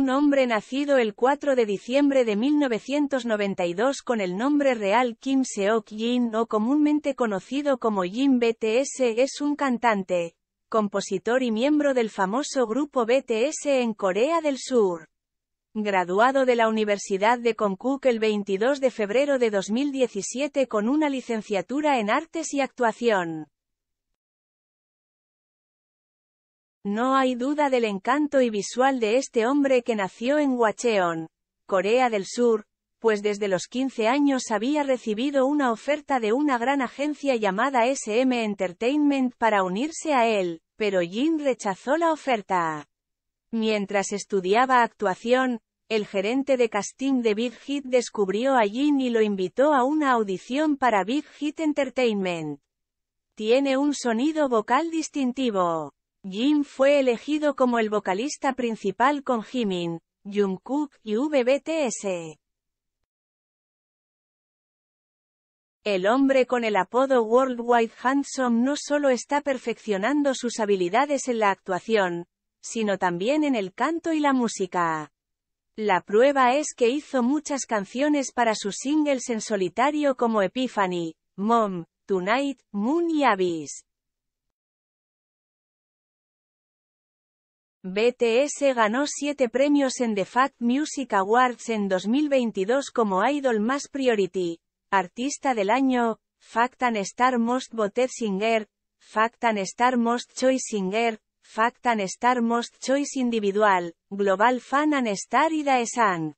un hombre nacido el 4 de diciembre de 1992 con el nombre real Kim Seok-jin o comúnmente conocido como Jin BTS es un cantante, compositor y miembro del famoso grupo BTS en Corea del Sur. Graduado de la Universidad de Konkuk el 22 de febrero de 2017 con una licenciatura en Artes y Actuación. No hay duda del encanto y visual de este hombre que nació en Wacheon, Corea del Sur, pues desde los 15 años había recibido una oferta de una gran agencia llamada SM Entertainment para unirse a él, pero Jin rechazó la oferta. Mientras estudiaba actuación, el gerente de casting de Big Hit descubrió a Jin y lo invitó a una audición para Big Hit Entertainment. Tiene un sonido vocal distintivo. Jim fue elegido como el vocalista principal con Jimin, Jungkook y VBTS. El hombre con el apodo Worldwide Handsome no solo está perfeccionando sus habilidades en la actuación, sino también en el canto y la música. La prueba es que hizo muchas canciones para sus singles en solitario como Epiphany, Mom, Tonight, Moon y Abyss. BTS ganó siete premios en The Fact Music Awards en 2022 como Idol Más Priority, Artista del Año, Fact and Star Most Voted Singer, Fact and Star Most Choice Singer, Fact and Star Most Choice Individual, Global Fan and Star y Daesang.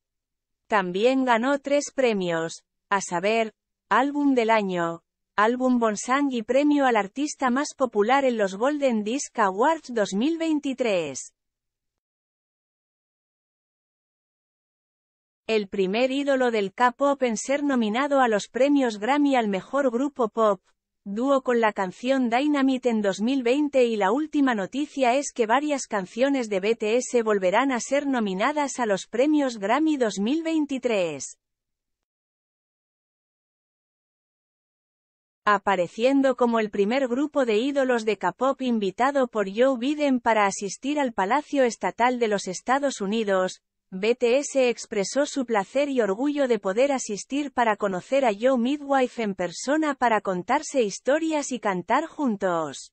También ganó tres premios, a saber, Álbum del Año, álbum Bonsang y premio al artista más popular en los Golden Disc Awards 2023. El primer ídolo del K-pop en ser nominado a los premios Grammy al mejor grupo pop, dúo con la canción Dynamite en 2020 y la última noticia es que varias canciones de BTS volverán a ser nominadas a los premios Grammy 2023. apareciendo como el primer grupo de ídolos de K-pop invitado por Joe Biden para asistir al Palacio Estatal de los Estados Unidos, BTS expresó su placer y orgullo de poder asistir para conocer a Joe Midwife en persona para contarse historias y cantar juntos.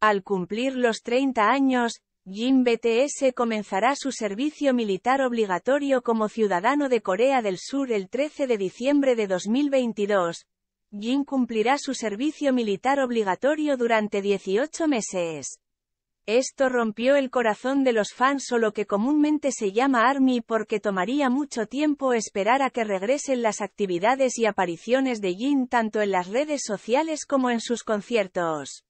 Al cumplir los 30 años, Jim BTS comenzará su servicio militar obligatorio como ciudadano de Corea del Sur el 13 de diciembre de 2022, Jin cumplirá su servicio militar obligatorio durante 18 meses. Esto rompió el corazón de los fans o lo que comúnmente se llama ARMY porque tomaría mucho tiempo esperar a que regresen las actividades y apariciones de Jin tanto en las redes sociales como en sus conciertos.